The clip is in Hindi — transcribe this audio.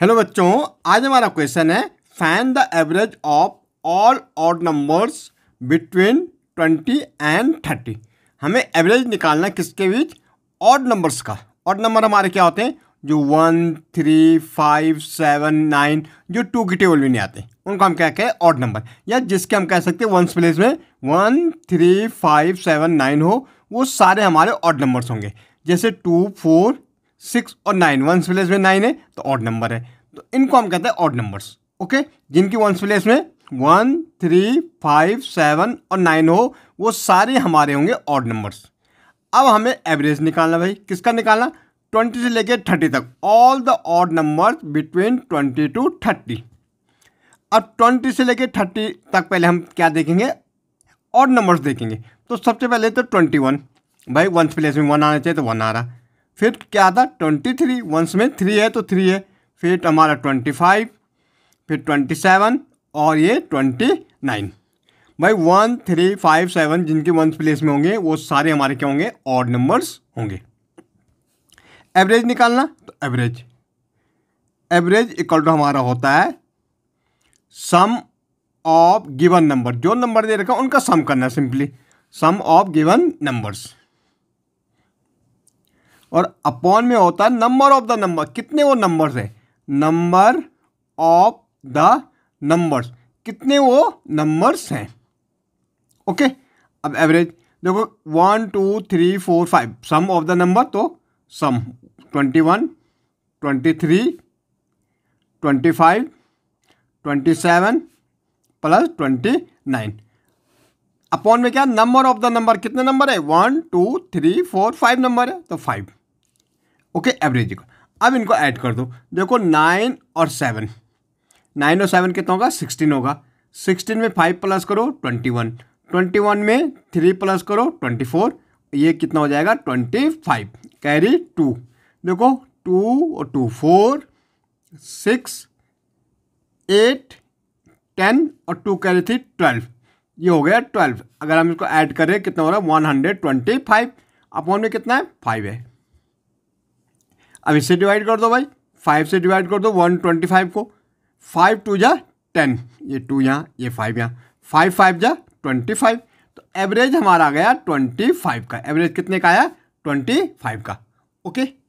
हेलो बच्चों आज हमारा क्वेश्चन है find the average of all odd numbers between twenty and thirty हमें एवरेज निकालना किसके बीच ऑड नंबर्स का ऑड नंबर हमारे क्या होते हैं जो one three five seven nine जो टू की टेबल भी नहीं आते उनको हम क्या कहें ऑड नंबर या जिसके हम कह सकते हैं वंस प्लेस में one three five seven nine हो वो सारे हमारे ऑड नंबर्स होंगे जैसे टू फोर सिक्स और नाइन वंस विलेज में नाइन है तो ऑड नंबर है तो इनको हम कहते हैं ऑड नंबर्स ओके जिनकी वंस विलेज में वन थ्री फाइव सेवन और नाइन हो वो सारे हमारे होंगे ऑड नंबर्स अब हमें एवरेज निकालना भाई किसका निकालना ट्वेंटी से लेकर थर्टी तक all the odd numbers between twenty to thirty अब ट्वेंटी से लेकर थर्टी तक पहले हम क्या देखेंगे ऑड नंबर्स देखेंगे तो सबसे पहले तो ट्वेंटी वन भाई वंस प्लेस में वन आना चाहिए तो वन आ रहा फिर क्या आता ट्वेंटी थ्री वंस में थ्री है तो थ्री है फिर हमारा ट्वेंटी फाइव फिर ट्वेंटी सेवन और ये ट्वेंटी नाइन भाई वन थ्री फाइव सेवन जिनके वंस प्लेस में होंगे वो सारे हमारे क्या होंगे ऑड नंबर्स होंगे एवरेज निकालना तो एवरेज एवरेज इक्वल टू हमारा होता है सम ऑफ गिवन नंबर जो नंबर दे रखा उनका सम करना simply sum of given numbers और अपॉन में होता है नंबर ऑफ द नंबर कितने वो नंबर्स है नंबर ऑफ द नंबर्स कितने वो नंबर्स हैं ओके अब एवरेज देखो one two three four five sum of the number तो sum twenty one twenty three twenty five twenty seven plus twenty nine upon में क्या नंबर ऑफ द नंबर कितने नंबर है one two three four five number है तो फाइव ओके एवरेज अब इनको ऐड कर दो देखो नाइन और सेवन नाइन और सेवन कितना होगा सिक्सटीन होगा सिक्सटीन में फाइव प्लस करो ट्वेंटी वन ट्वेंटी वन में थ्री प्लस करो ट्वेंटी फोर ये कितना हो जाएगा ट्वेंटी फाइव कैरी टू देखो टू और two four six eight ten और टू कैरी थी ट्वेल्व ये हो गया ट्वेल्व अगर हम इसको ऐड करें कितना हो रहा है one hundred twenty five upon में कितना है फाइव है अब इससे डिवाइड कर दो भाई फाइव से डिवाइड कर दो वन ट्वेंटी फाइव को फाइव टू जा टेन ये टू यहाँ ये फाइव यहाँ फाइव फाइव जा ट्वेंटी फाइव तो एवरेज हमारा आ गया ट्वेंटी फाइव का एवरेज कितने का आया ट्वेंटी फाइव का ओके